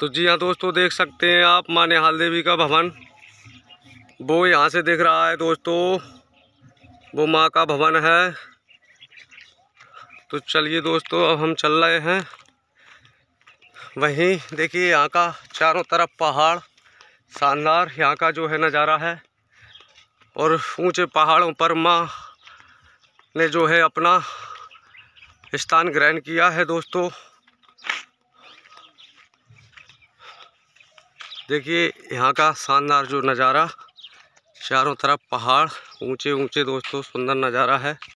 तो जी हाँ दोस्तों देख सकते हैं आप माँ निहाल देवी का भवन वो यहाँ से देख रहा है दोस्तों वो माँ का भवन है तो चलिए दोस्तों अब हम चल रहे हैं वहीं देखिए यहाँ का चारों तरफ पहाड़ शानदार यहाँ का जो है नज़ारा है और ऊंचे पहाड़ों पर माँ ने जो है अपना स्थान ग्रहण किया है दोस्तों देखिए यहाँ का शानदार जो नज़ारा चारों तरफ पहाड़ ऊंचे ऊंचे दोस्तों सुंदर नज़ारा है